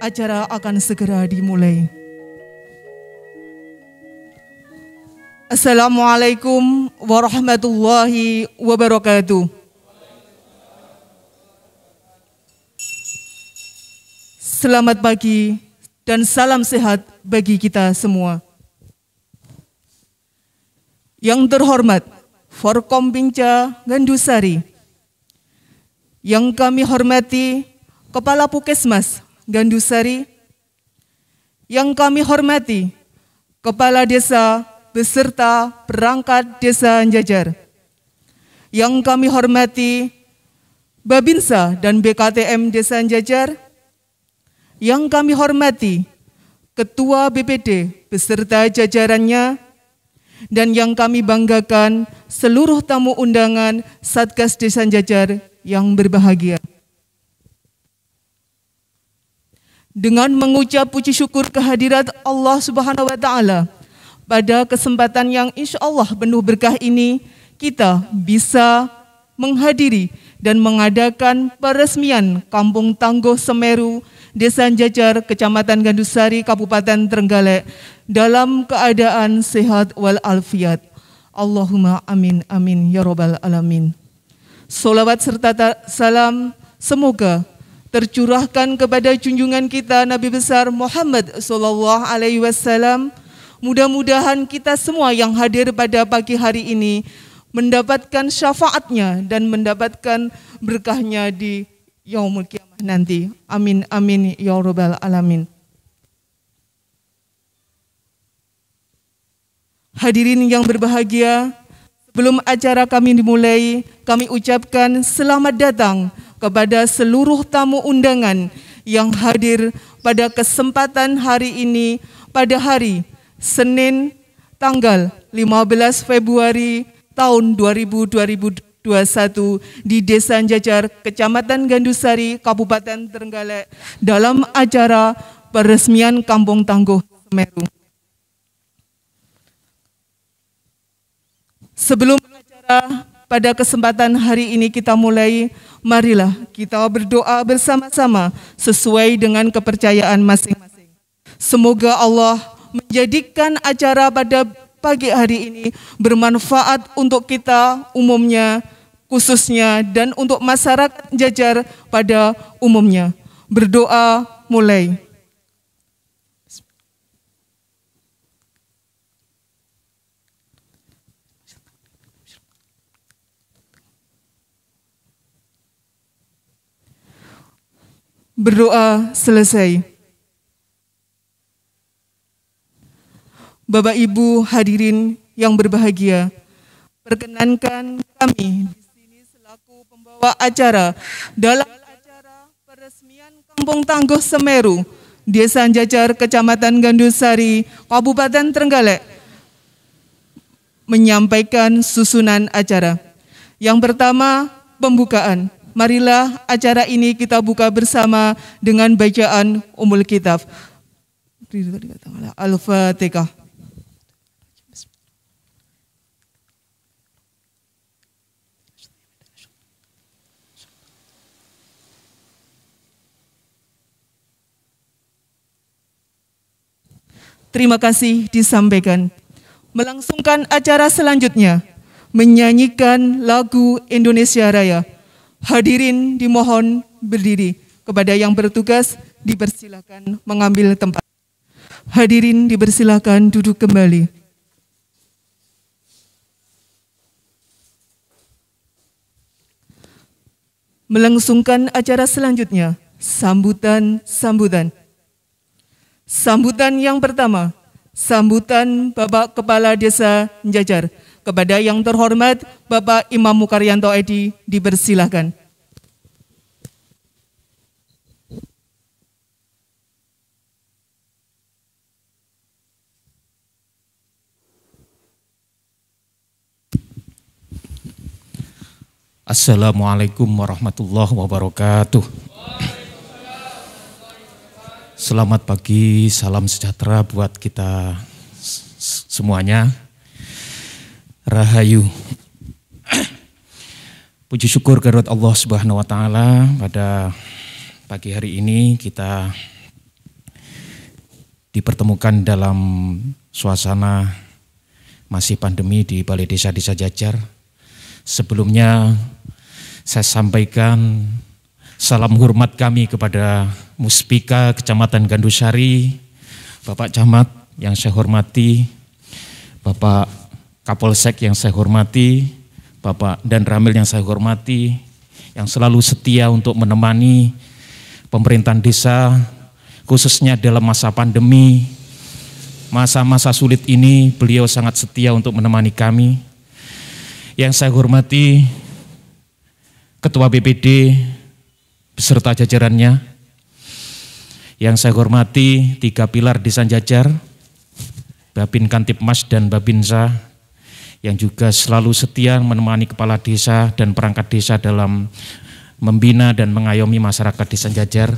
acara akan segera dimulai. Assalamualaikum warahmatullahi wabarakatuh. Selamat pagi dan salam sehat bagi kita semua. Yang terhormat, Forkom Binca Gandusari. Yang kami hormati, Kepala Pukesmas Gandusari, yang kami hormati Kepala Desa beserta perangkat desa Anjajar, yang kami hormati Babinsa dan BKTM Desa Anjajar, yang kami hormati Ketua BPD beserta jajarannya, dan yang kami banggakan seluruh tamu undangan Satgas Desa Jajar yang berbahagia. dengan mengucap puji syukur kehadirat Allah Subhanahu wa taala. Pada kesempatan yang insya Allah penuh berkah ini, kita bisa menghadiri dan mengadakan peresmian Kampung Tangguh Semeru, Desa Jajar, Kecamatan Gandusari, Kabupaten Trenggalek dalam keadaan sehat wal alfiat. Allahumma amin amin ya robbal alamin. Solawat serta salam semoga tercurahkan kepada junjungan kita Nabi besar Muhammad sallallahu alaihi wasallam. Mudah-mudahan kita semua yang hadir pada pagi hari ini mendapatkan syafaatnya dan mendapatkan berkahnya di yaumul kiamah nanti. Amin amin ya rabbal alamin. Hadirin yang berbahagia, sebelum acara kami dimulai, kami ucapkan selamat datang kepada seluruh tamu undangan yang hadir pada kesempatan hari ini pada hari Senin tanggal 15 Februari tahun 2021 di Desa Jajar, Kecamatan Gandusari, Kabupaten Trenggalek dalam acara peresmian Kampung Tangguh Semeru. Sebelum acara pada kesempatan hari ini kita mulai, marilah kita berdoa bersama-sama sesuai dengan kepercayaan masing-masing. Semoga Allah menjadikan acara pada pagi hari ini bermanfaat untuk kita umumnya, khususnya, dan untuk masyarakat jajar pada umumnya. Berdoa mulai. berdoa selesai. Bapak Ibu hadirin yang berbahagia, perkenankan kami di sini selaku pembawa acara dalam acara peresmian Kampung Tangguh Semeru, Desa Jajar, Kecamatan Gandusari, Kabupaten Trenggalek, menyampaikan susunan acara. Yang pertama, pembukaan. Marilah acara ini kita buka bersama dengan bacaan Umul Kitab. Al-Fatihah. Terima kasih disampaikan. Melangsungkan acara selanjutnya, menyanyikan lagu Indonesia Raya. Hadirin dimohon berdiri. Kepada yang bertugas dipersilakan mengambil tempat. Hadirin dipersilakan duduk kembali. Melangsungkan acara selanjutnya, sambutan-sambutan. Sambutan yang pertama, sambutan Bapak Kepala Desa Jajar. Kepada yang terhormat Bapak Imam Mukaryanto Edi dipersilahkan. Assalamualaikum warahmatullahi wabarakatuh. Selamat pagi, salam sejahtera buat kita semuanya. Rahayu. Puji syukur kepada Allah Subhanahu wa taala pada pagi hari ini kita dipertemukan dalam suasana masih pandemi di Balai Desa Desa Jajar. Sebelumnya saya sampaikan salam hormat kami kepada Muspika Kecamatan Gandusari, Bapak Camat yang saya hormati, Bapak Kapolsek yang saya hormati, Bapak dan Ramil yang saya hormati, yang selalu setia untuk menemani pemerintahan desa, khususnya dalam masa pandemi, masa-masa sulit ini beliau sangat setia untuk menemani kami. Yang saya hormati Ketua BPD beserta jajarannya, yang saya hormati tiga pilar Desa Jajar, Babin Kantipmas dan Babinsa, yang juga selalu setia menemani kepala desa dan perangkat desa dalam membina dan mengayomi masyarakat desa Jajar.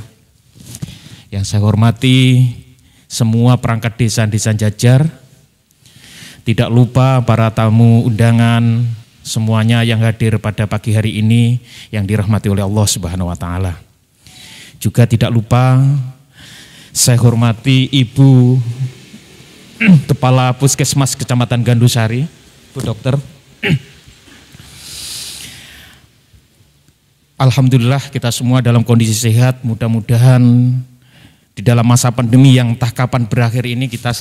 Yang saya hormati semua perangkat desa desa Jajar, tidak lupa para tamu undangan, semuanya yang hadir pada pagi hari ini yang dirahmati oleh Allah Subhanahu wa taala. Juga tidak lupa saya hormati Ibu Kepala Puskesmas Kecamatan Gandusari, Bu Dokter. Alhamdulillah kita semua dalam kondisi sehat, mudah-mudahan di dalam masa pandemi yang entah kapan berakhir ini kita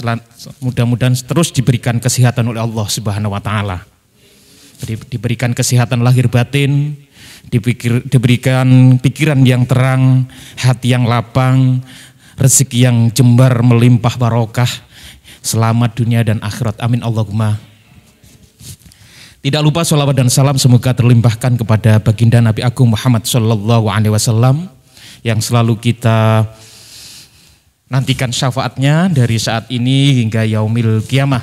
mudah-mudahan terus diberikan kesehatan oleh Allah Subhanahu wa taala. Diberikan kesehatan lahir batin, dipikir, diberikan pikiran yang terang, hati yang lapang, rezeki yang jembar melimpah barokah, selamat dunia dan akhirat. Amin Allahumma tidak lupa sholawat dan salam semoga terlimpahkan kepada baginda Nabi Agung Muhammad Sallallahu Alaihi Wasallam yang selalu kita nantikan syafaatnya dari saat ini hingga yaumil kiamah.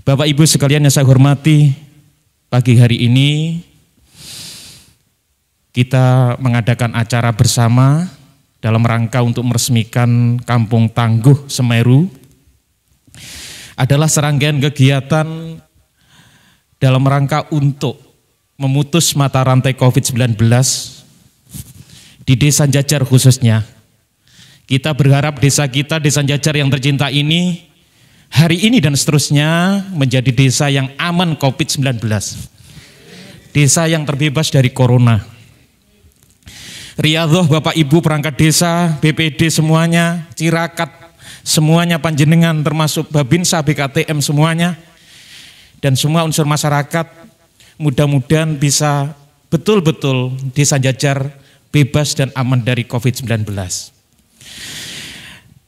Bapak Ibu sekalian yang saya hormati, pagi hari ini kita mengadakan acara bersama dalam rangka untuk meresmikan Kampung Tangguh Semeru. Adalah serangkaian kegiatan dalam rangka untuk memutus mata rantai COVID-19 di Desa Jajar khususnya. Kita berharap desa kita, Desa Jajar yang tercinta ini, hari ini dan seterusnya menjadi desa yang aman COVID-19. Desa yang terbebas dari corona. Riyadhah Bapak Ibu perangkat desa, BPD semuanya, Cirakat semuanya panjenengan termasuk Babinsa BKTM semuanya dan semua unsur masyarakat mudah-mudahan bisa betul-betul desa Jajar bebas dan aman dari COVID-19.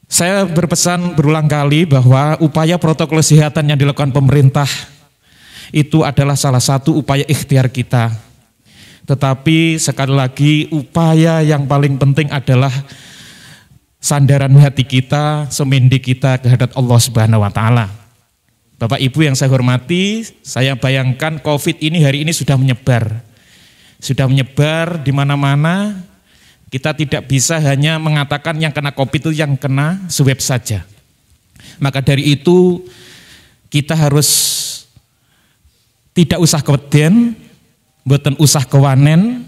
Saya berpesan berulang kali bahwa upaya protokol kesehatan yang dilakukan pemerintah itu adalah salah satu upaya ikhtiar kita. Tetapi sekali lagi upaya yang paling penting adalah sandaran hati kita, semindi kita kehadap Allah Subhanahu wa taala. Bapak Ibu yang saya hormati, saya bayangkan COVID ini hari ini sudah menyebar. Sudah menyebar di mana-mana. Kita tidak bisa hanya mengatakan yang kena COVID itu yang kena swab saja. Maka dari itu kita harus tidak usah keweden, buatan usah kewanen,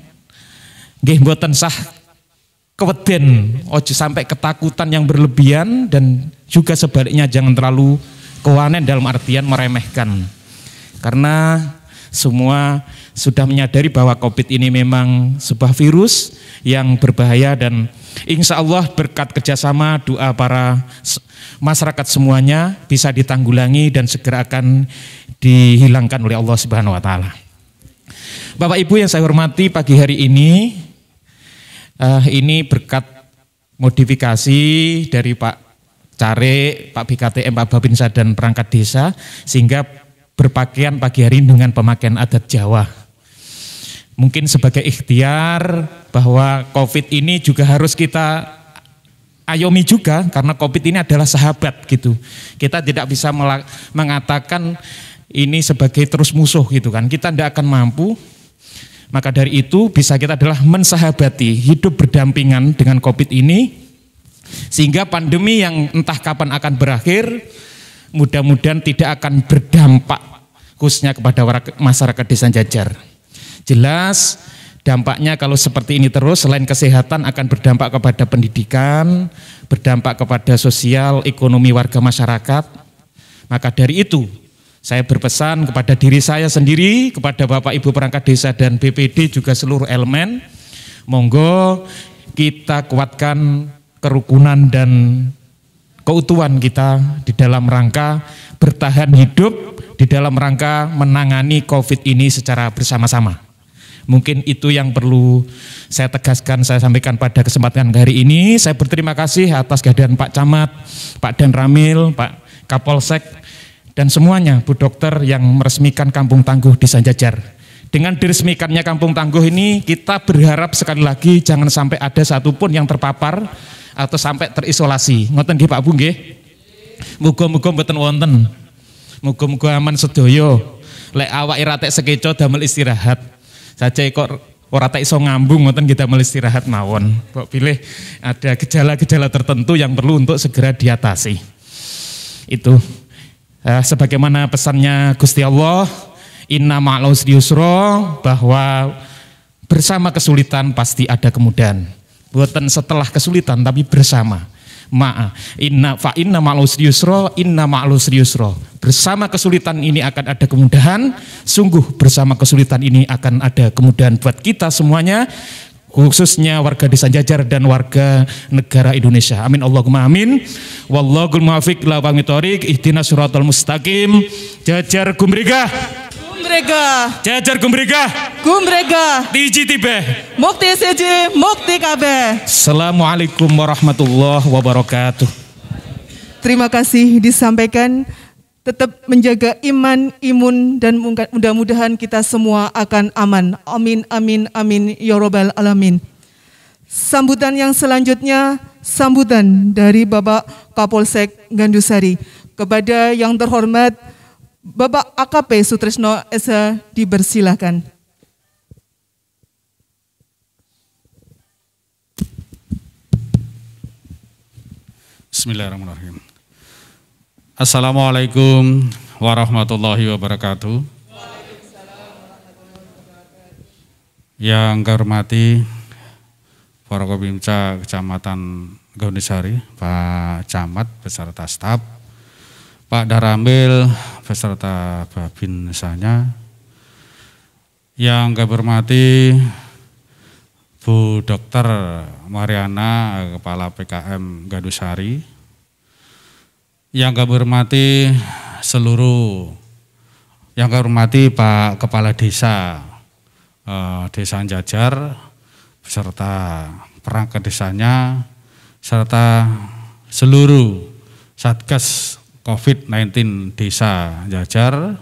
gih buatan sah keweden, ojo sampai ketakutan yang berlebihan dan juga sebaliknya jangan terlalu kewanen dalam artian meremehkan. Karena semua sudah menyadari bahwa COVID ini memang sebuah virus yang berbahaya dan insya Allah berkat kerjasama doa para masyarakat semuanya bisa ditanggulangi dan segera akan dihilangkan oleh Allah Subhanahu wa taala. Bapak Ibu yang saya hormati pagi hari ini eh, ini berkat modifikasi dari Pak cari Pak BKTM, Pak Babinsa dan perangkat desa sehingga berpakaian pagi hari dengan pemakaian adat Jawa. Mungkin sebagai ikhtiar bahwa COVID ini juga harus kita ayomi juga karena COVID ini adalah sahabat gitu. Kita tidak bisa mengatakan ini sebagai terus musuh gitu kan. Kita tidak akan mampu. Maka dari itu bisa kita adalah mensahabati hidup berdampingan dengan COVID ini sehingga pandemi yang entah kapan akan berakhir, mudah-mudahan tidak akan berdampak khususnya kepada masyarakat desa Jajar. Jelas dampaknya kalau seperti ini terus selain kesehatan akan berdampak kepada pendidikan, berdampak kepada sosial, ekonomi warga masyarakat. Maka dari itu saya berpesan kepada diri saya sendiri, kepada Bapak Ibu perangkat desa dan BPD juga seluruh elemen, monggo kita kuatkan kerukunan dan keutuhan kita di dalam rangka bertahan hidup, di dalam rangka menangani COVID ini secara bersama-sama. Mungkin itu yang perlu saya tegaskan, saya sampaikan pada kesempatan hari ini. Saya berterima kasih atas kehadiran Pak Camat, Pak Dan Ramil, Pak Kapolsek, dan semuanya Bu Dokter yang meresmikan Kampung Tangguh di Sanjajar. Dengan diresmikannya Kampung Tangguh ini, kita berharap sekali lagi jangan sampai ada satupun yang terpapar atau sampai terisolasi. Ngoten nggih Pak Bu nggih. Muga-muga mboten wonten. Muga-muga aman sedaya. Lek awak tek sekeco damel istirahat. Saja kok ora tak iso ngambung ngoten kita melistirahat mawon. Kok pilih ada gejala-gejala tertentu yang perlu untuk segera diatasi. Itu eh, sebagaimana pesannya Gusti Allah, inna ma'al usri bahwa bersama kesulitan pasti ada kemudahan. Buatan setelah kesulitan tapi bersama. Ma'a. Inna fa inna ma'lus yusra, inna ma'lus yusra. Bersama kesulitan ini akan ada kemudahan, sungguh bersama kesulitan ini akan ada kemudahan buat kita semuanya khususnya warga desa Jajar dan warga negara Indonesia. Amin Allahumma amin. Wallahul muwaffiq la wa ihdinas suratul mustaqim. Jajar Gumrigah. Gumrega. Jajar Gumrega. Gumrega. Tiji tibe. Mukti siji, mukti kabe. Assalamualaikum warahmatullahi wabarakatuh. Terima kasih disampaikan tetap menjaga iman, imun, dan mudah-mudahan kita semua akan aman. Amin, amin, amin, ya robbal alamin. Sambutan yang selanjutnya, sambutan dari Bapak Kapolsek Gandusari. Kepada yang terhormat Bapak AKP Sutrisno Esa dibersilahkan. Bismillahirrahmanirrahim. Assalamualaikum warahmatullahi wabarakatuh. Yang kami hormati Forkopimda Kecamatan Gondisari, Pak Camat beserta staf, Pak Daramil beserta babin misalnya. yang kami hormati Bu Dokter Mariana Kepala PKM Gadusari yang kami hormati seluruh yang kami hormati Pak Kepala Desa eh, Desa Jajar beserta perangkat desanya serta seluruh Satgas COVID-19 Desa Jajar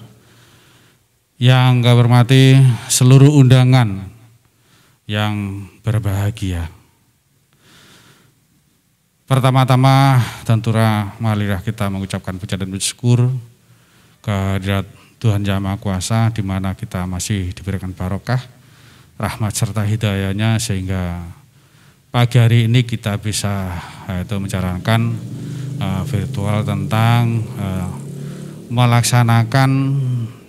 yang kami hormati seluruh undangan yang berbahagia. Pertama-tama tentura marilah kita mengucapkan puja dan bersyukur kehadirat Tuhan Yang Maha Kuasa di mana kita masih diberikan barokah, rahmat serta hidayahnya sehingga pagi hari ini kita bisa eh, itu menjalankan uh, virtual tentang uh, melaksanakan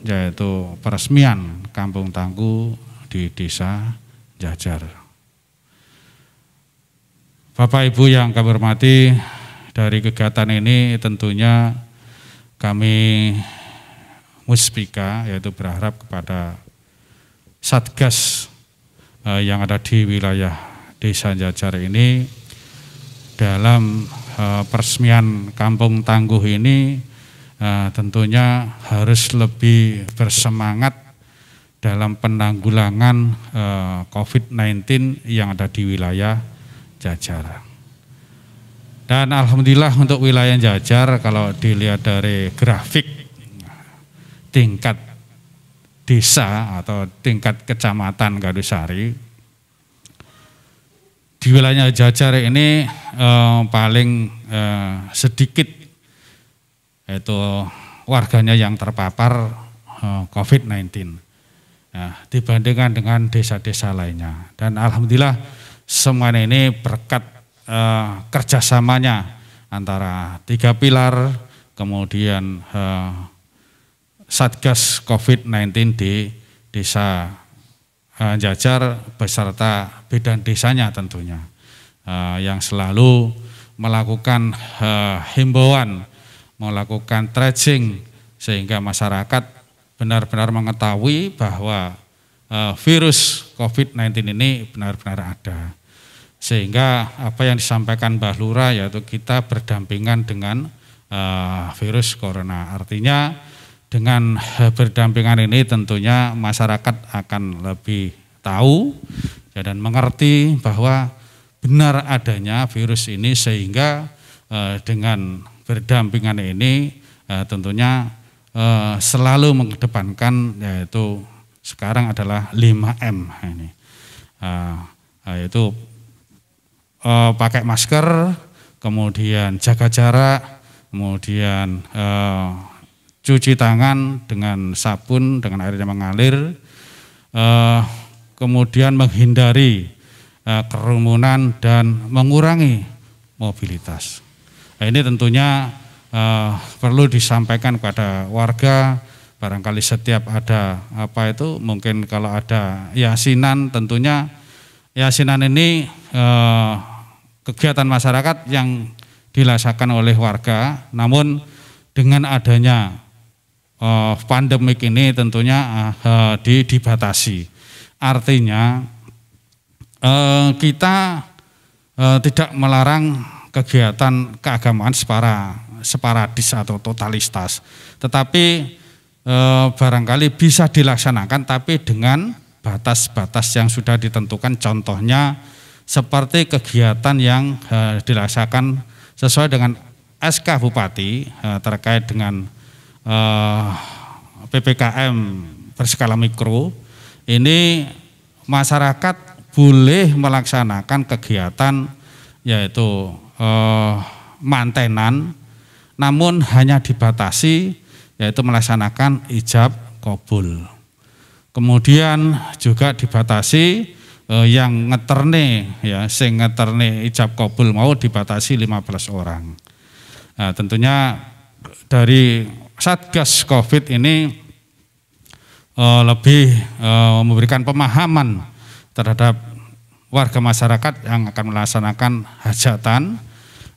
yaitu peresmian Kampung tangguh di Desa Jajar. Bapak Ibu yang kami hormati, dari kegiatan ini tentunya kami muspika yaitu berharap kepada satgas eh, yang ada di wilayah Desa Jajar ini dalam Eh, peresmian Kampung Tangguh ini eh, tentunya harus lebih bersemangat dalam penanggulangan eh, COVID-19 yang ada di wilayah Jajar. Dan alhamdulillah untuk wilayah Jajar kalau dilihat dari grafik tingkat desa atau tingkat kecamatan Gadusari di wilayah Jajar ini eh, paling eh, sedikit yaitu warganya yang terpapar eh, COVID-19 nah, dibandingkan dengan desa-desa lainnya. Dan alhamdulillah semua ini berkat eh, kerjasamanya antara tiga pilar, kemudian eh, satgas COVID-19 di desa Eh, Jajar beserta bidan desanya tentunya eh, yang selalu melakukan eh, himbauan, melakukan tracing sehingga masyarakat benar-benar mengetahui bahwa virus COVID-19 ini benar-benar ada. Sehingga apa yang disampaikan Mbah Lura yaitu kita berdampingan dengan virus corona. Artinya dengan eh, berdampingan ini tentunya masyarakat akan lebih tahu ya, dan mengerti bahwa benar adanya virus ini sehingga eh, dengan berdampingan ini eh, tentunya selalu mengedepankan yaitu sekarang adalah 5M ini yaitu pakai masker kemudian jaga jarak kemudian cuci tangan dengan sabun dengan air yang mengalir, eh, kemudian menghindari eh, kerumunan dan mengurangi mobilitas. Nah, ini tentunya eh, perlu disampaikan kepada warga barangkali setiap ada apa itu mungkin kalau ada yasinan tentunya yasinan ini eh, kegiatan masyarakat yang dilaksanakan oleh warga namun dengan adanya uh, pandemik ini tentunya uh, di, dibatasi. Artinya uh, kita uh, tidak melarang kegiatan keagamaan separa separadis atau totalitas, tetapi uh, barangkali bisa dilaksanakan tapi dengan batas-batas yang sudah ditentukan. Contohnya seperti kegiatan yang uh, dilaksanakan sesuai dengan SK Bupati uh, terkait dengan Eh, PPKM berskala mikro ini masyarakat boleh melaksanakan kegiatan yaitu eh, mantenan namun hanya dibatasi yaitu melaksanakan ijab kobul. Kemudian juga dibatasi eh, yang ngeterne ya sing ngeterne ijab kobul mau dibatasi 15 orang. Nah, tentunya dari Satgas Covid ini uh, lebih uh, memberikan pemahaman terhadap warga masyarakat yang akan melaksanakan hajatan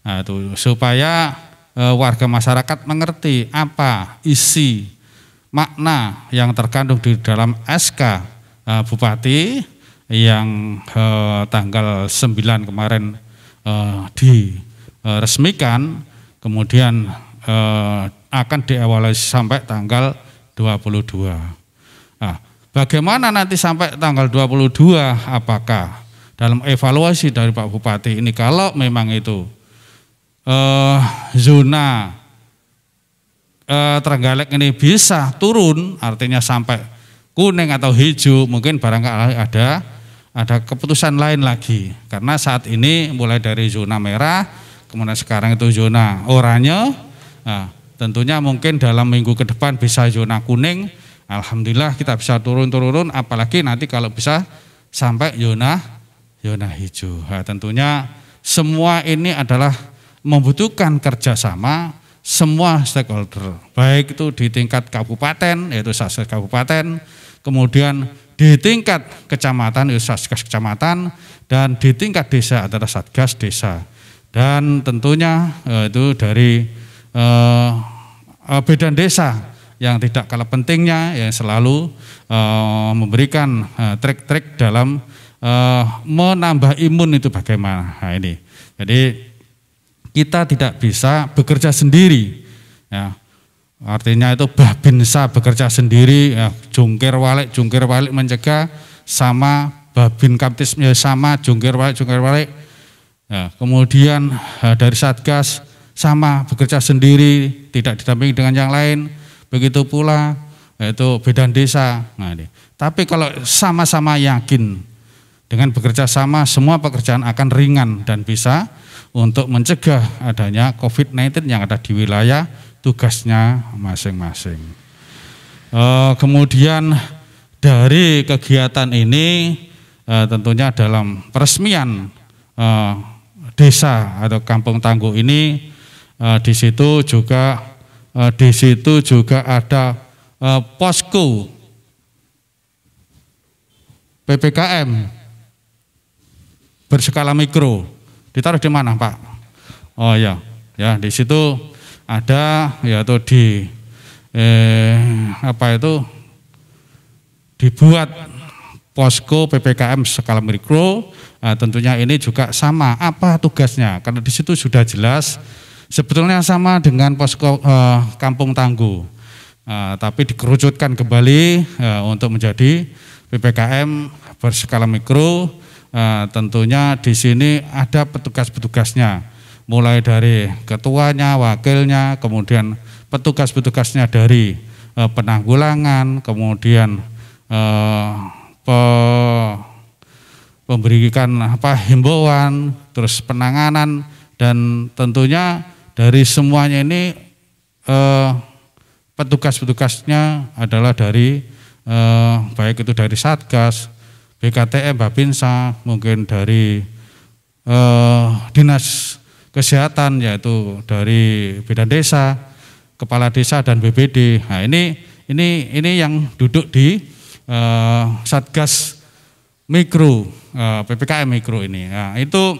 nah, itu, supaya uh, warga masyarakat mengerti apa isi makna yang terkandung di dalam SK uh, Bupati yang uh, tanggal 9 kemarin uh, diresmikan, kemudian akan diawali sampai tanggal 22. Nah, bagaimana nanti sampai tanggal 22 apakah dalam evaluasi dari Pak Bupati ini kalau memang itu eh, zona eh, Trenggalek ini bisa turun artinya sampai kuning atau hijau mungkin barangkali ada ada keputusan lain lagi karena saat ini mulai dari zona merah kemudian sekarang itu zona oranye nah, Tentunya mungkin dalam minggu ke depan bisa zona kuning, alhamdulillah kita bisa turun-turun apalagi nanti kalau bisa sampai zona zona hijau. Nah, tentunya semua ini adalah membutuhkan kerjasama semua stakeholder, baik itu di tingkat kabupaten, yaitu satgas kabupaten, kemudian di tingkat kecamatan, yaitu satgas kecamatan, dan di tingkat desa antara satgas desa. Dan tentunya eh, itu dari uh, eh, eh, bedan desa yang tidak kalah pentingnya yang selalu uh, memberikan trik-trik dalam uh, menambah imun itu bagaimana nah, ini. Jadi kita tidak bisa bekerja sendiri. Ya. Artinya itu babinsa bekerja sendiri, ya, jungkir walik, jungkir walik mencegah sama babin kaptis sama jungkir walik, jungkir walik. Ya, kemudian dari satgas sama bekerja sendiri, tidak didampingi dengan yang lain. Begitu pula yaitu beda desa. Nah, ini. Tapi kalau sama-sama yakin dengan bekerja sama semua pekerjaan akan ringan dan bisa untuk mencegah adanya COVID-19 yang ada di wilayah tugasnya masing-masing. E, kemudian dari kegiatan ini e, tentunya dalam peresmian e, desa atau kampung tangguh ini Eh, di situ juga eh, di situ juga ada eh, posko PPKM berskala mikro ditaruh di mana Pak? Oh ya, ya di situ ada yaitu di eh, apa itu dibuat posko PPKM skala mikro. Uh, tentunya ini juga sama apa tugasnya karena di situ sudah jelas Sebetulnya sama dengan posko eh, Kampung Tangguh, eh, tapi dikerucutkan kembali eh, untuk menjadi PPKM berskala mikro. Eh, tentunya di sini ada petugas-petugasnya, mulai dari ketuanya, wakilnya, kemudian petugas-petugasnya dari eh, penanggulangan, kemudian eh, pe memberikan apa himbauan, terus penanganan dan tentunya dari semuanya ini eh, petugas-petugasnya adalah dari eh, baik itu dari Satgas, BKTM, Babinsa, mungkin dari eh, Dinas Kesehatan yaitu dari Bidan Desa, Kepala Desa dan BPD. Nah, ini ini ini yang duduk di eh, Satgas Mikro eh, PPKM Mikro ini. Nah, itu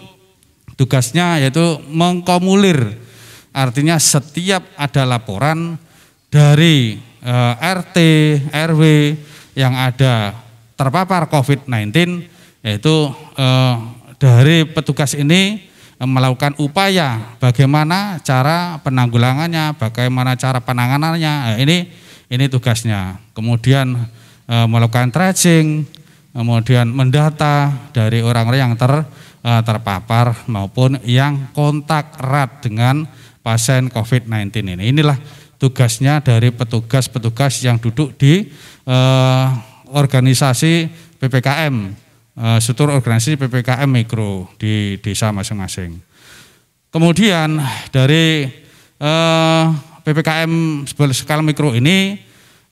tugasnya yaitu mengkomulir Artinya setiap ada laporan dari e, eh, RT, RW yang ada terpapar COVID-19 yaitu e, dari petugas ini e, melakukan upaya bagaimana cara penanggulangannya, bagaimana cara penanganannya. E, ini ini tugasnya. Kemudian e, melakukan tracing, kemudian mendata dari orang-orang yang ter, e, terpapar maupun yang kontak erat dengan pasien COVID-19 ini. Inilah tugasnya dari petugas-petugas yang duduk di eh, organisasi PPKM, eh, struktur organisasi PPKM mikro di desa masing-masing. Kemudian dari eh, PPKM skala mikro ini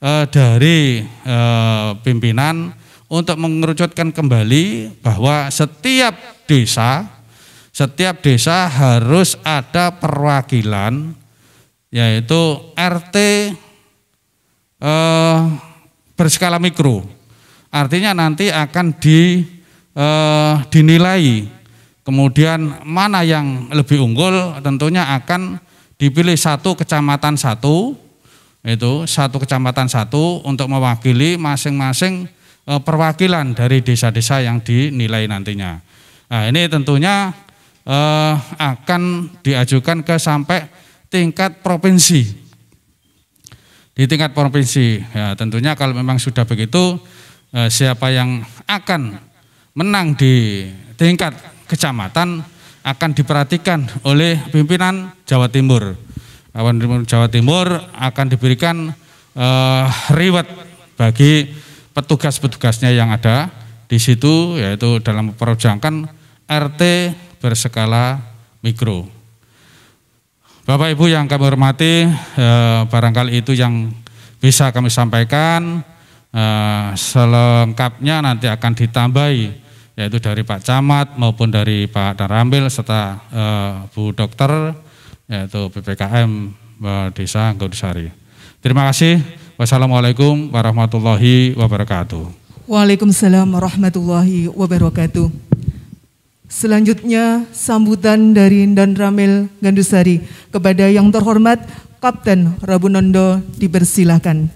eh, dari eh, pimpinan untuk mengerucutkan kembali bahwa setiap desa setiap desa harus ada perwakilan yaitu RT eh, berskala mikro. Artinya nanti akan di eh, dinilai. Kemudian mana yang lebih unggul tentunya akan dipilih satu kecamatan satu itu satu kecamatan satu untuk mewakili masing-masing eh, perwakilan dari desa-desa yang dinilai nantinya. Nah, ini tentunya eh, akan diajukan ke sampai tingkat provinsi. Di tingkat provinsi, ya tentunya kalau memang sudah begitu, eh, siapa yang akan menang di tingkat kecamatan akan diperhatikan oleh pimpinan Jawa Timur. kawan-kawan Jawa Timur akan diberikan eh, reward bagi petugas-petugasnya yang ada di situ, yaitu dalam perjuangkan RT berskala mikro. Bapak Ibu yang kami hormati, eh, barangkali itu yang bisa kami sampaikan. Eh, selengkapnya nanti akan ditambahi yaitu dari Pak Camat maupun dari Pak Darambil serta eh, Bu Dokter yaitu PPKM Desa Gondosari. Terima kasih. Wassalamualaikum warahmatullahi wabarakatuh. Waalaikumsalam warahmatullahi wabarakatuh. Selanjutnya sambutan dari Dan Ramil Gandusari kepada yang terhormat Kapten Rabunondo dipersilahkan.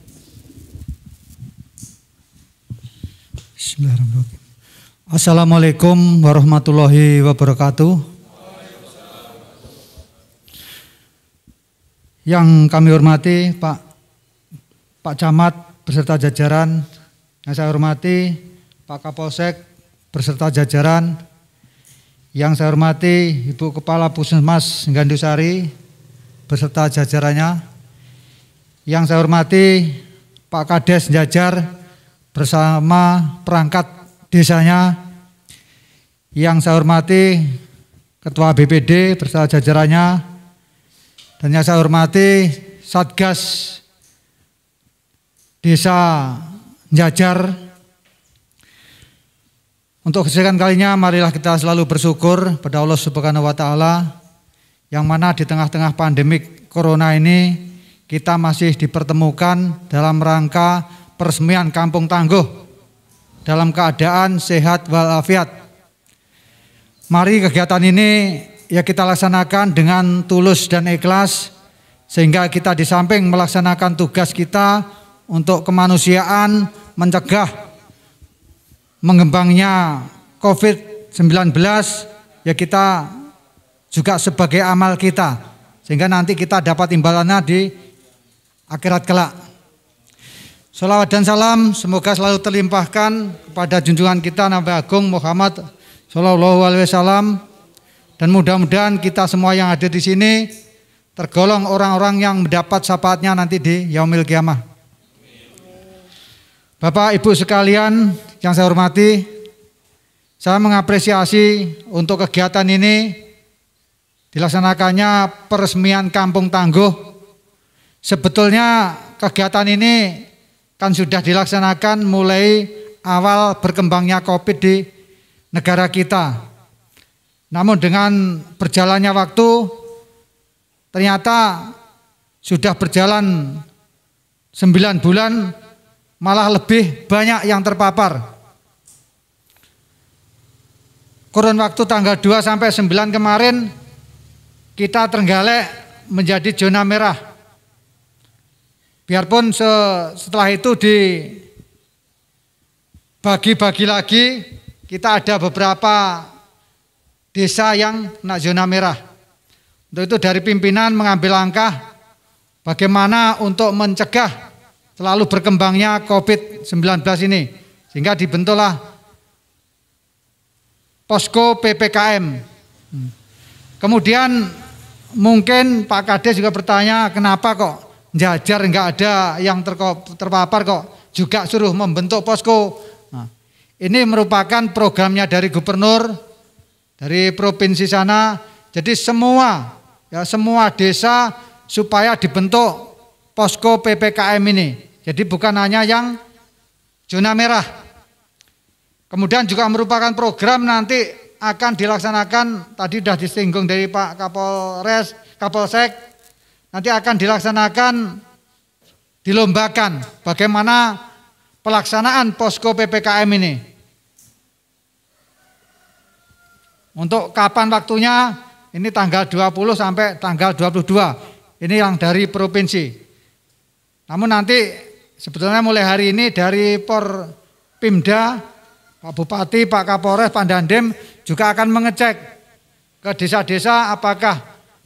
Bismillahirrahmanirrahim. Assalamualaikum warahmatullahi wabarakatuh. Yang kami hormati Pak Pak Camat beserta jajaran, yang saya hormati Pak Kapolsek beserta jajaran, yang saya hormati Ibu Kepala Puskesmas Gandusari beserta jajarannya. Yang saya hormati Pak Kades Jajar bersama perangkat desanya. Yang saya hormati Ketua BPD bersama jajarannya. Dan yang saya hormati Satgas Desa Jajar untuk kesekian kalinya marilah kita selalu bersyukur pada Allah Subhanahu wa taala yang mana di tengah-tengah pandemik corona ini kita masih dipertemukan dalam rangka peresmian Kampung Tangguh dalam keadaan sehat walafiat. Mari kegiatan ini ya kita laksanakan dengan tulus dan ikhlas sehingga kita di samping melaksanakan tugas kita untuk kemanusiaan mencegah mengembangnya COVID-19 ya kita juga sebagai amal kita sehingga nanti kita dapat imbalannya di akhirat kelak. Salawat dan salam semoga selalu terlimpahkan kepada junjungan kita Nabi Agung Muhammad Shallallahu Alaihi Wasallam dan mudah-mudahan kita semua yang ada di sini tergolong orang-orang yang mendapat syafaatnya nanti di Yaumil Kiamah. Bapak Ibu sekalian, yang saya hormati, saya mengapresiasi untuk kegiatan ini dilaksanakannya peresmian Kampung Tangguh. Sebetulnya kegiatan ini kan sudah dilaksanakan mulai awal berkembangnya COVID di negara kita. Namun dengan berjalannya waktu ternyata sudah berjalan sembilan bulan malah lebih banyak yang terpapar. Kurun waktu tanggal 2 sampai 9 kemarin kita terenggalek menjadi zona merah. Biarpun setelah itu di bagi-bagi lagi kita ada beberapa desa yang nak zona merah. Untuk itu dari pimpinan mengambil langkah bagaimana untuk mencegah selalu berkembangnya COVID-19 ini. Sehingga dibentuklah posko PPKM. Hmm. Kemudian mungkin Pak Kades juga bertanya kenapa kok jajar nggak ada yang terpapar kok juga suruh membentuk posko. Nah, ini merupakan programnya dari gubernur dari provinsi sana. Jadi semua ya semua desa supaya dibentuk posko PPKM ini. Jadi bukan hanya yang zona merah. Kemudian juga merupakan program nanti akan dilaksanakan tadi sudah disinggung dari Pak Kapolres, Kapolsek nanti akan dilaksanakan dilombakan bagaimana pelaksanaan posko PPKM ini. Untuk kapan waktunya? Ini tanggal 20 sampai tanggal 22. Ini yang dari provinsi. Namun nanti sebetulnya mulai hari ini dari Por Pimda, Pak Bupati, Pak Kapolres, Pak Dandem juga akan mengecek ke desa-desa apakah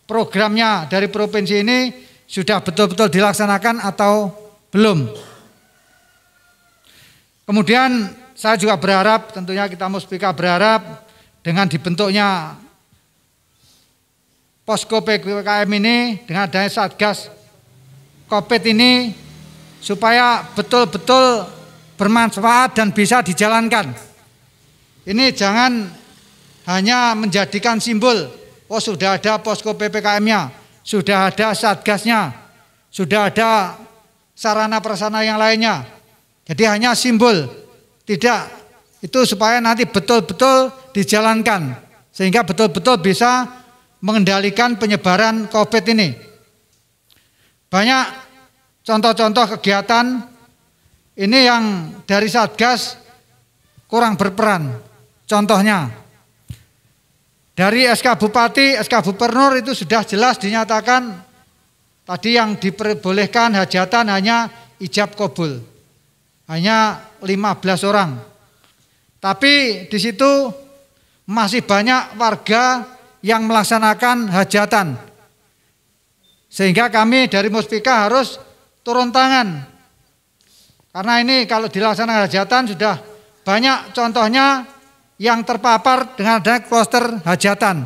programnya dari provinsi ini sudah betul-betul dilaksanakan atau belum. Kemudian saya juga berharap, tentunya kita muspika berharap dengan dibentuknya posko PPKM ini dengan adanya Satgas COVID ini supaya betul-betul bermanfaat dan bisa dijalankan. Ini jangan hanya menjadikan simbol, oh sudah ada posko PPKM-nya, sudah ada satgasnya, sudah ada sarana prasarana yang lainnya. Jadi hanya simbol, tidak itu supaya nanti betul-betul dijalankan sehingga betul-betul bisa mengendalikan penyebaran COVID ini. Banyak contoh-contoh kegiatan ini yang dari Satgas kurang berperan. Contohnya, dari SK Bupati, SK Gubernur itu sudah jelas dinyatakan tadi yang diperbolehkan hajatan hanya ijab kobul. Hanya 15 orang. Tapi di situ masih banyak warga yang melaksanakan hajatan sehingga kami dari Muspika harus turun tangan. Karena ini kalau dilaksanakan hajatan sudah banyak contohnya yang terpapar dengan ada kluster hajatan.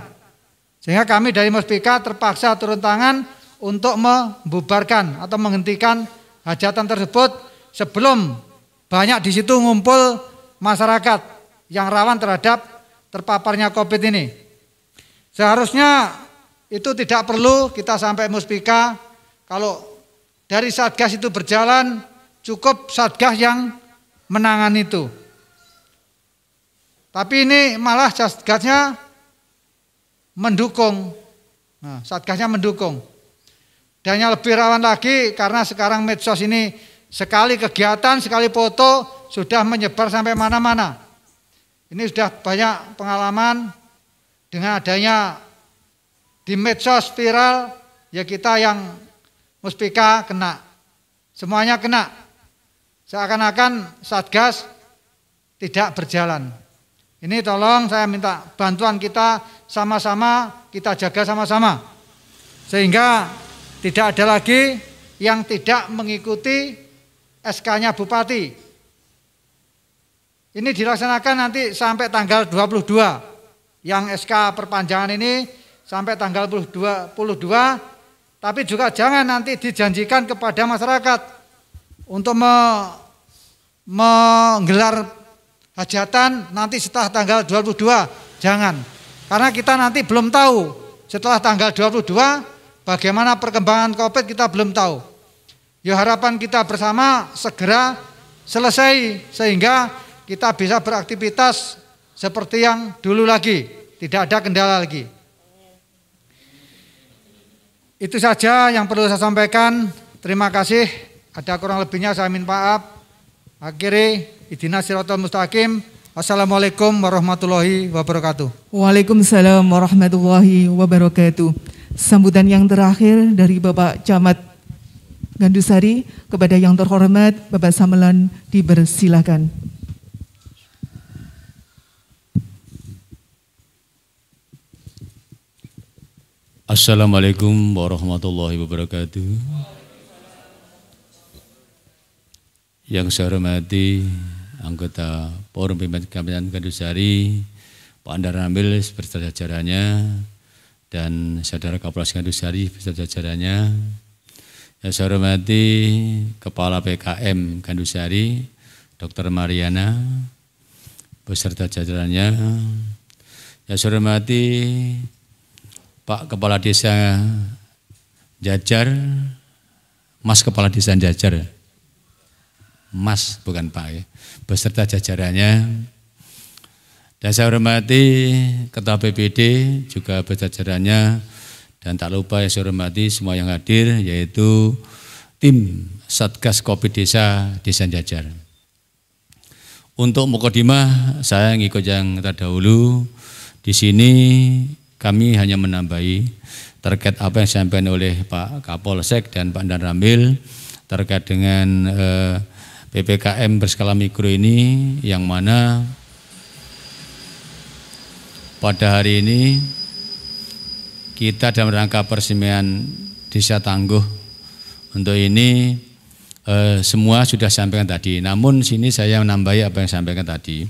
Sehingga kami dari Muspika terpaksa turun tangan untuk membubarkan atau menghentikan hajatan tersebut sebelum banyak di situ ngumpul masyarakat yang rawan terhadap terpaparnya COVID ini. Seharusnya itu tidak perlu kita sampai muspika. Kalau dari satgas itu berjalan, cukup satgas yang menangan itu. Tapi ini malah satgasnya mendukung. Nah, satgasnya mendukung. Dan yang lebih rawan lagi karena sekarang medsos ini sekali kegiatan, sekali foto sudah menyebar sampai mana-mana. Ini sudah banyak pengalaman dengan adanya di medsos viral ya kita yang muspika kena. Semuanya kena. Seakan-akan Satgas tidak berjalan. Ini tolong saya minta bantuan kita sama-sama, kita jaga sama-sama. Sehingga tidak ada lagi yang tidak mengikuti SK-nya Bupati. Ini dilaksanakan nanti sampai tanggal 22. Yang SK perpanjangan ini sampai tanggal 22, 22 tapi juga jangan nanti dijanjikan kepada masyarakat untuk me, menggelar hajatan nanti setelah tanggal 22 jangan karena kita nanti belum tahu setelah tanggal 22 bagaimana perkembangan Covid kita belum tahu ya harapan kita bersama segera selesai sehingga kita bisa beraktivitas seperti yang dulu lagi tidak ada kendala lagi itu saja yang perlu saya sampaikan. Terima kasih. Ada kurang lebihnya saya minta maaf. Akhiri, idina siratul mustaqim. Wassalamualaikum warahmatullahi wabarakatuh. Waalaikumsalam warahmatullahi wabarakatuh. Sambutan yang terakhir dari Bapak Camat Gandusari kepada yang terhormat Bapak Samelan dibersilakan. Assalamualaikum warahmatullahi wabarakatuh. Yang saya hormati anggota Forum Pimpinan Kabupaten Kandusari, Pak Andar Ramil beserta jajarannya, dan saudara Kapolres Kandusari beserta jajarannya. Yang saya hormati Kepala PKM Kandusari, Dr. Mariana, beserta jajarannya. Yang saya hormati Pak Kepala Desa Jajar, Mas Kepala Desa Jajar, Mas bukan Pak ya, beserta jajarannya. Dan saya hormati Ketua PPD juga berjajarannya dan tak lupa yang saya hormati semua yang hadir yaitu tim Satgas Covid Desa Desa Jajar. Untuk Mukodimah saya ngikut yang terdahulu di sini kami hanya menambahi terkait apa yang disampaikan oleh Pak Kapolsek dan Pak Dan Ramil terkait dengan eh, PPKM berskala mikro ini yang mana pada hari ini kita dalam rangka persemian desa tangguh untuk ini eh, semua sudah sampaikan tadi. Namun sini saya menambahi apa yang sampaikan tadi,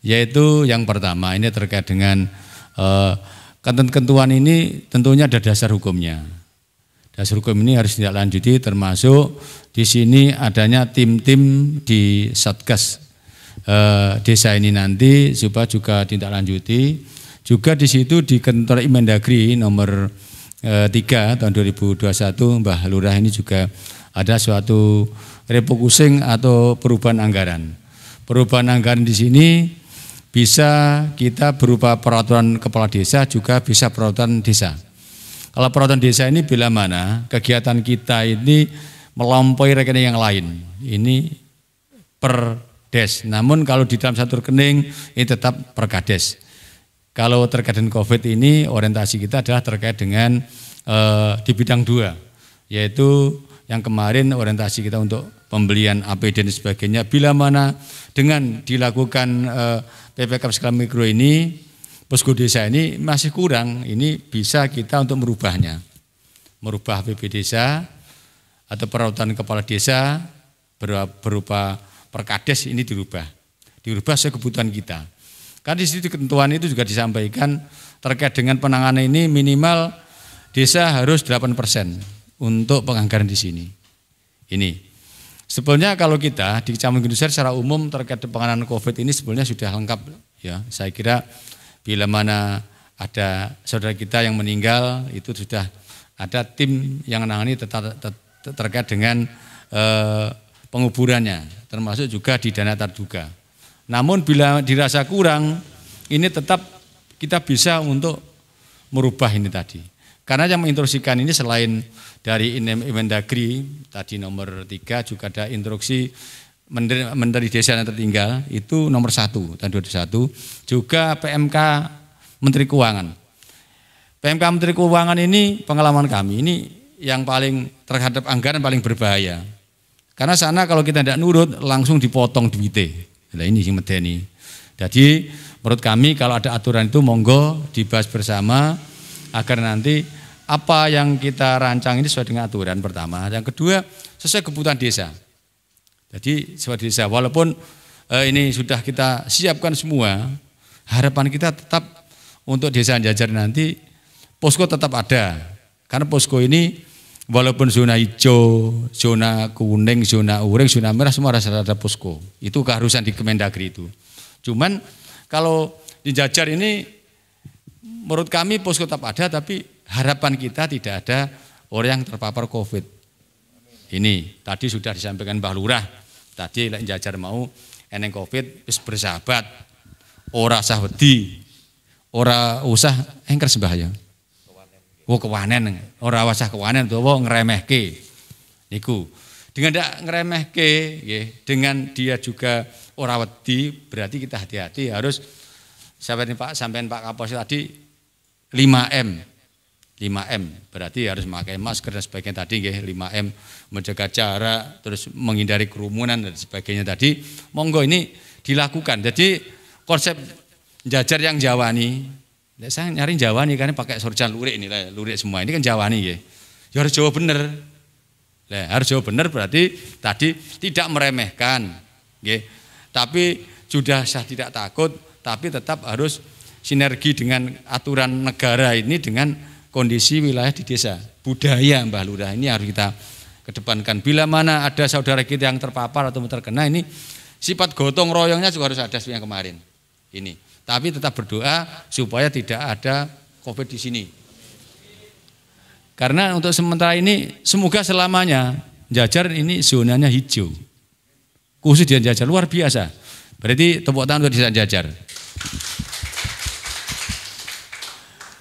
yaitu yang pertama ini terkait dengan eh, Ketentuan ini tentunya ada dasar hukumnya. Dasar hukum ini harus tidak lanjuti termasuk di sini adanya tim-tim di Satgas eh, desa ini nanti supaya juga tidak lanjuti. Juga di situ di kantor Imendagri nomor eh, ribu 3 tahun 2021 Mbah Lurah ini juga ada suatu refocusing atau perubahan anggaran. Perubahan anggaran di sini bisa kita berupa peraturan kepala desa juga bisa peraturan desa. Kalau peraturan desa ini bila mana kegiatan kita ini melampaui rekening yang lain. Ini per des. Namun kalau di dalam satu rekening ini tetap per kades. Kalau terkait dengan COVID ini orientasi kita adalah terkait dengan e, di bidang dua, yaitu yang kemarin orientasi kita untuk pembelian APD dan sebagainya. Bila mana dengan dilakukan eh, PPK PPKM skala mikro ini, posko desa ini masih kurang, ini bisa kita untuk merubahnya. Merubah PP desa atau perawatan kepala desa berupa, berupa perkades ini dirubah. Dirubah sesuai kebutuhan kita. Karena di situ ketentuan itu juga disampaikan terkait dengan penanganan ini minimal desa harus 8 persen untuk penganggaran di sini. Ini Sebenarnya kalau kita di Kecamatan Gunung secara umum terkait penanganan COVID ini sebenarnya sudah lengkap ya. Saya kira bila mana ada saudara kita yang meninggal itu sudah ada tim yang menangani terkait dengan eh, penguburannya termasuk juga di dana terduga. Namun bila dirasa kurang ini tetap kita bisa untuk merubah ini tadi. Karena yang menginstruksikan ini selain dari Imendagri tadi nomor tiga juga ada instruksi Menteri, Menteri Desa yang tertinggal itu nomor satu tahun 2021 juga PMK Menteri Keuangan. PMK Menteri Keuangan ini pengalaman kami ini yang paling terhadap anggaran paling berbahaya. Karena sana kalau kita tidak nurut langsung dipotong duitnya. Nah ini sing medeni. Jadi menurut kami kalau ada aturan itu monggo dibahas bersama agar nanti apa yang kita rancang ini sesuai dengan aturan pertama. Yang kedua, sesuai kebutuhan desa. Jadi sesuai desa, walaupun eh, ini sudah kita siapkan semua, harapan kita tetap untuk desa jajar nanti posko tetap ada. Karena posko ini walaupun zona hijau, zona kuning, zona uring, zona merah semua harus ada posko. Itu keharusan di Kemendagri itu. Cuman kalau di Jajar ini menurut kami posko tetap ada tapi harapan kita tidak ada orang yang terpapar COVID. Ini tadi sudah disampaikan Mbah Lurah. Tadi lain jajar mau eneng COVID wis bersahabat. Ora sah wedi. Ora usah engker sembahyang. Wo oh, kewanen, ora usah kewanen tuh, dowo ngeremehke, Niku. Dengan ndak ngeremehke, ya, dengan dia juga ora wedi, berarti kita hati-hati harus sampai Pak sampai Pak Kapolri tadi 5M 5M berarti harus memakai masker dan sebagainya tadi nggih 5M menjaga cara terus menghindari kerumunan dan sebagainya tadi monggo ini dilakukan jadi konsep jajar yang jawa nih saya nyari jawa nih karena pakai sorjan lurik ini lurik semua ini kan jawa nggih ya harus Jawa bener lah harus Jawa bener berarti tadi tidak meremehkan nggih tapi sudah saya tidak takut tapi tetap harus sinergi dengan aturan negara ini dengan kondisi wilayah di desa. Budaya Mbah Lurah ini harus kita kedepankan. Bila mana ada saudara kita yang terpapar atau terkena ini sifat gotong royongnya juga harus ada seperti yang kemarin. Ini. Tapi tetap berdoa supaya tidak ada COVID di sini. Karena untuk sementara ini semoga selamanya Jajar ini zonanya hijau. Khusus di Jajar luar biasa. Berarti tepuk tangan untuk di Jajar.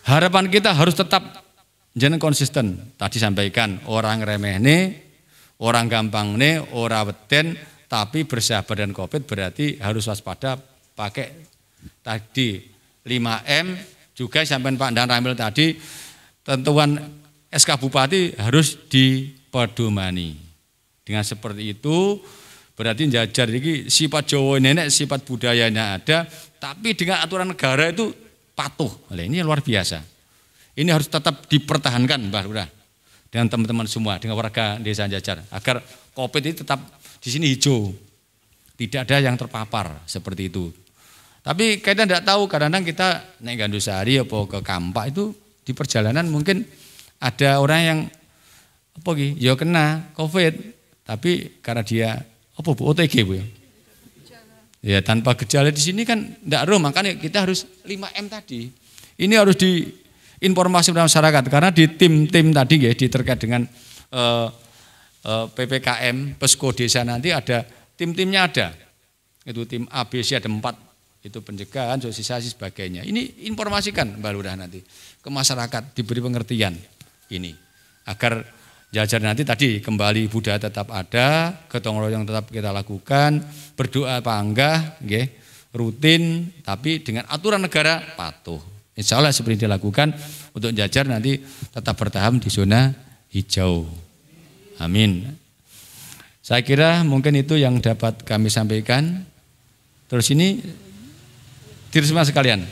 Harapan kita harus tetap jeneng konsisten. Tadi sampaikan orang remeh nih, orang gampang nih, orang weten, tapi bersahabat dengan COVID berarti harus waspada pakai tadi 5M juga sampai Pak Dan Ramil tadi tentuan SK Bupati harus dipedomani. Dengan seperti itu berarti jajar ini sifat Jawa nenek, sifat budayanya ada, tapi dengan aturan negara itu patuh. Ini luar biasa. Ini harus tetap dipertahankan, Mbah Lurah, dengan teman-teman semua, dengan warga desa Jajar, agar COVID ini tetap di sini hijau, tidak ada yang terpapar seperti itu. Tapi kita tidak tahu kadang-kadang kita naik sehari apa ke kampak itu di perjalanan mungkin ada orang yang apa gitu, ya kena covid tapi karena dia apa bu OTG bu ya Ya tanpa gejala di sini kan tidak roh, makanya kita harus 5M tadi. Ini harus diinformasi masyarakat karena di tim-tim tadi ya di terkait dengan eh, eh, PPKM Pesko Desa nanti ada tim-timnya ada. Itu tim ABC ada empat itu pencegahan, sosialisasi sebagainya. Ini informasikan Mbak Lurah nanti ke masyarakat diberi pengertian ini agar Jajar nanti tadi kembali Buddha tetap ada, gotong royong tetap kita lakukan, berdoa panggah, okay, rutin tapi dengan aturan negara patuh. Insya Allah seperti dilakukan untuk jajar nanti tetap bertahan di zona hijau. Amin. Saya kira mungkin itu yang dapat kami sampaikan. Terus ini diri semua sekalian.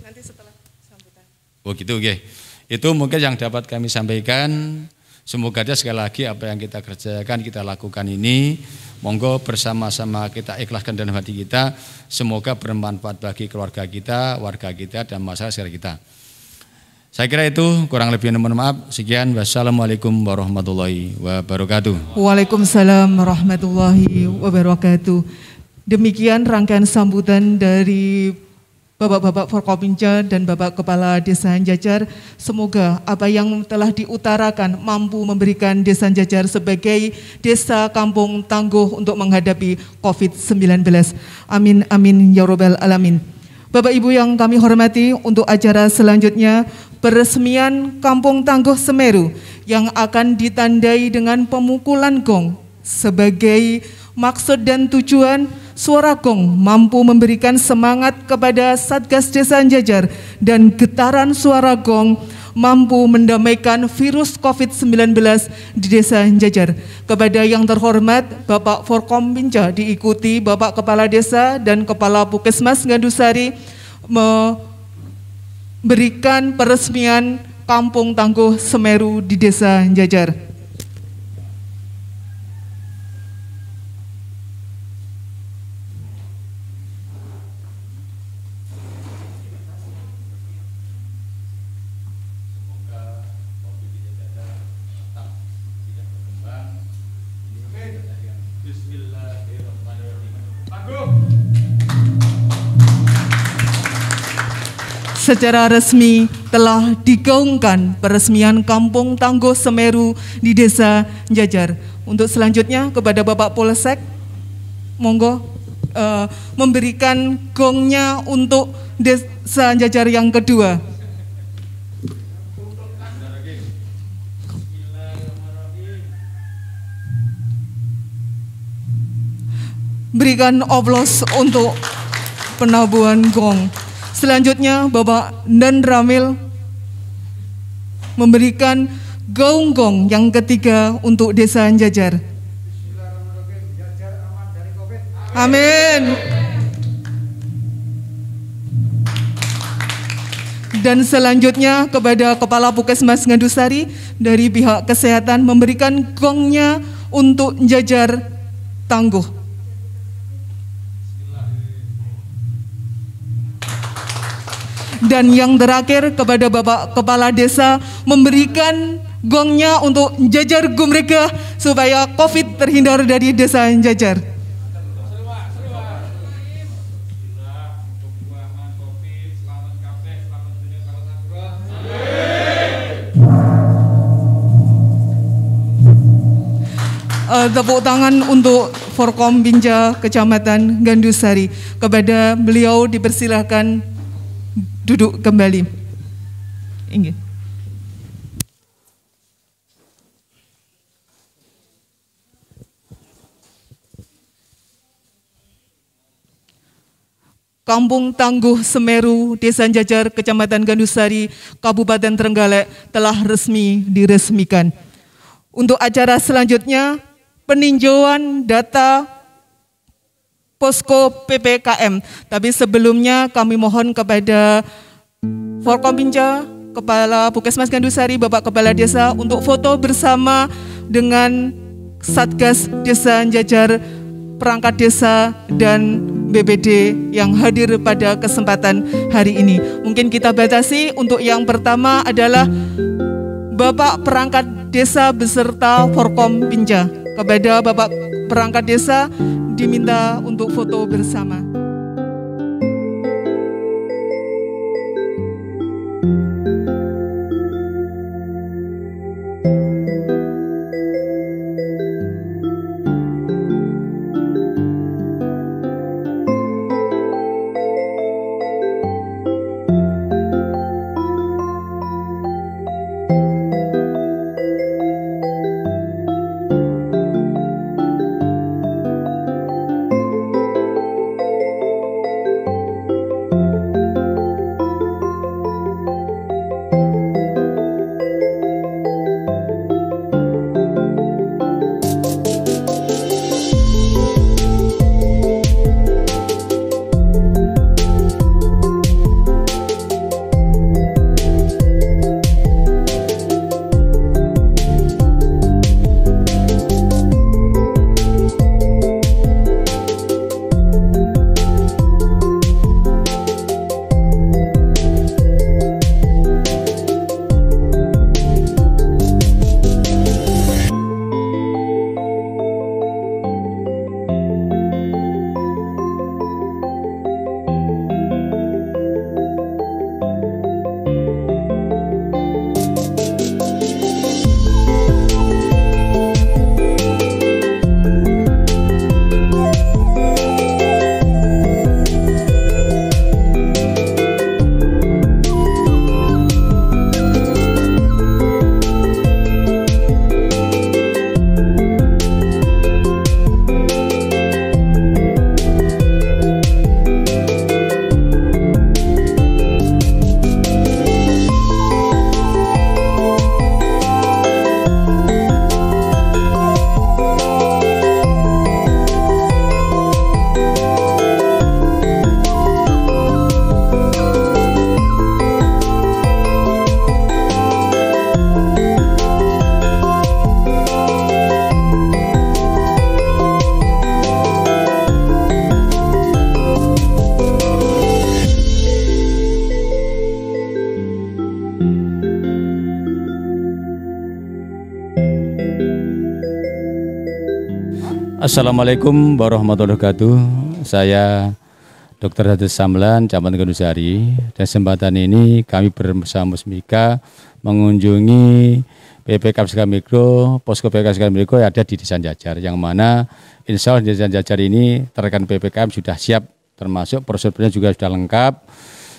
Nanti setelah sambutan. Oh gitu, oke. Okay. Itu mungkin yang dapat kami sampaikan. Semoga saja sekali lagi apa yang kita kerjakan, kita lakukan ini, monggo bersama-sama kita ikhlaskan dalam hati kita, semoga bermanfaat bagi keluarga kita, warga kita, dan masyarakat kita. Saya kira itu kurang lebih mohon maaf. Sekian wassalamualaikum warahmatullahi wabarakatuh. Waalaikumsalam warahmatullahi wabarakatuh. Demikian rangkaian sambutan dari Bapak-Bapak Forkopimca dan Bapak Kepala Desa Jajar, semoga apa yang telah diutarakan mampu memberikan Desa Jajar sebagai desa kampung tangguh untuk menghadapi COVID-19. Amin, amin, ya robbal alamin. Bapak Ibu yang kami hormati, untuk acara selanjutnya peresmian Kampung Tangguh Semeru yang akan ditandai dengan pemukulan gong sebagai maksud dan tujuan Suara gong mampu memberikan semangat kepada Satgas Desa Jajar dan getaran suara gong mampu mendamaikan virus COVID-19 di Desa Jajar. Kepada yang terhormat, Bapak Forkom Binca diikuti Bapak Kepala Desa dan Kepala Pukesmas Ngadusari memberikan peresmian Kampung Tangguh Semeru di Desa Jajar. secara resmi telah digaungkan peresmian Kampung Tangguh Semeru di Desa Jajar. Untuk selanjutnya kepada Bapak Polsek, monggo uh, memberikan gongnya untuk Desa Jajar yang kedua. Berikan oblos untuk penabuhan gong. Selanjutnya Bapak Dan Ramil memberikan gonggong yang ketiga untuk desa Anjajar. Amin. Dan selanjutnya kepada Kepala Puskesmas Ngadusari dari pihak kesehatan memberikan gongnya untuk jajar tangguh. dan yang terakhir kepada Bapak Kepala Desa memberikan gongnya untuk jajar mereka supaya COVID terhindar dari desa jajar. Uh, tepuk tangan untuk Forkom Binja Kecamatan Gandusari. Kepada beliau dipersilahkan duduk kembali. Ingat. Kampung Tangguh Semeru, Desa Jajar, Kecamatan Gandusari, Kabupaten Trenggalek telah resmi diresmikan. Untuk acara selanjutnya, peninjauan data posko PPKM. Tapi sebelumnya kami mohon kepada Forkompinja, Kepala Puskesmas Gandusari, Bapak Kepala Desa untuk foto bersama dengan Satgas Desa Jajar, perangkat desa dan BBD yang hadir pada kesempatan hari ini. Mungkin kita batasi untuk yang pertama adalah Bapak perangkat desa beserta Forkom Pinja kepada Bapak perangkat desa diminta untuk foto bersama. Assalamualaikum warahmatullahi wabarakatuh. Saya Dr. Hadi Samlan, Camat Gunusari. Dan kesempatan ini kami bersama Musmika mengunjungi PPK Mikro, Posko PPK Mikro yang ada di Desa Jajar, yang mana insya Allah di Desa Jajar ini terkait PPKM sudah siap, termasuk prosedurnya juga sudah lengkap.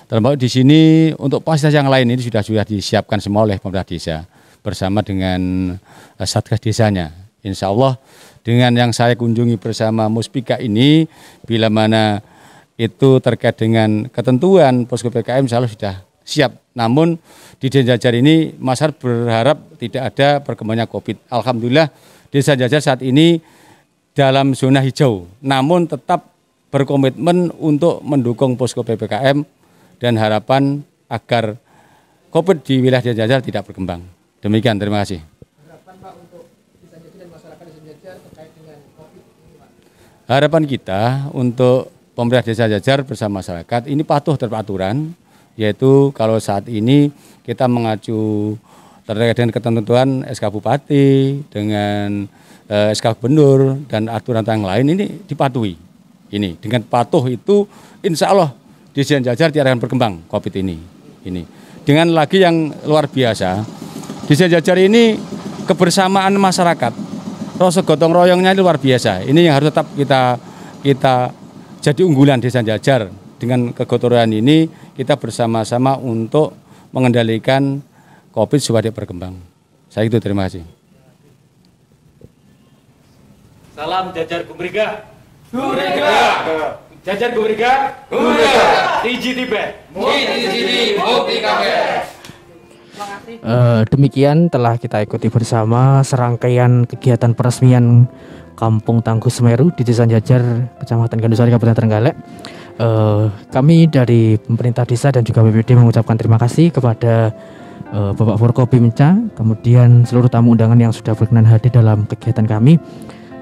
Termasuk di sini untuk fasilitas yang lain ini sudah sudah disiapkan semua oleh pemerintah desa bersama dengan eh, Satgas desanya. Insya Allah dengan yang saya kunjungi bersama Muspika ini bila mana itu terkait dengan ketentuan posko PKM selalu sudah siap. Namun di Desa Jajar ini masyarakat berharap tidak ada perkembangannya COVID. Alhamdulillah Desa Jajar saat ini dalam zona hijau, namun tetap berkomitmen untuk mendukung posko PPKM dan harapan agar COVID di wilayah Desa Jajar tidak berkembang. Demikian, terima kasih. Harapan kita untuk pemerintah desa Jajar bersama masyarakat ini patuh terhadap aturan, yaitu kalau saat ini kita mengacu terkait dengan ketentuan SK Bupati, dengan eh, SK Gubernur dan aturan yang lain ini dipatuhi. Ini dengan patuh itu insya Allah di Jajar tidak akan berkembang COVID ini. Ini dengan lagi yang luar biasa di Jajar ini kebersamaan masyarakat rasa oh, gotong royongnya ini luar biasa. Ini yang harus tetap kita kita jadi unggulan Desa Jajar. Dengan kegotoran ini kita bersama-sama untuk mengendalikan COVID supaya berkembang. Saya itu terima kasih. Salam Jajar Gumriga. Gumriga. Jajar Gumriga. Gumriga. Tiji Tibet. Tiji Tibet. Mukti Kabeh. Uh, demikian telah kita ikuti bersama serangkaian kegiatan peresmian Kampung Tangguh Semeru di Desa Jajar, Kecamatan Gandusari, Kabupaten Trenggalek. Uh, kami dari pemerintah desa dan juga BPD mengucapkan terima kasih kepada uh, Bapak Forkopi Bimca, kemudian seluruh tamu undangan yang sudah berkenan hadir dalam kegiatan kami.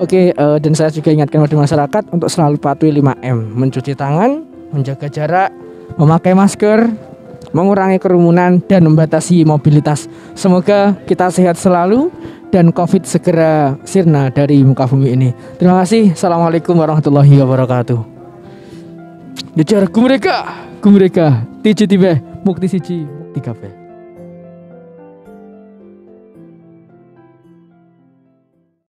Oke, okay, uh, dan saya juga ingatkan kepada masyarakat untuk selalu patuhi 5M, mencuci tangan, menjaga jarak, memakai masker, mengurangi kerumunan dan membatasi mobilitas. Semoga kita sehat selalu dan COVID segera sirna dari muka bumi ini. Terima kasih. Assalamualaikum warahmatullahi wabarakatuh. Jajar gumreka, gumreka, tiji tibe, mukti siji, mukti kabeh.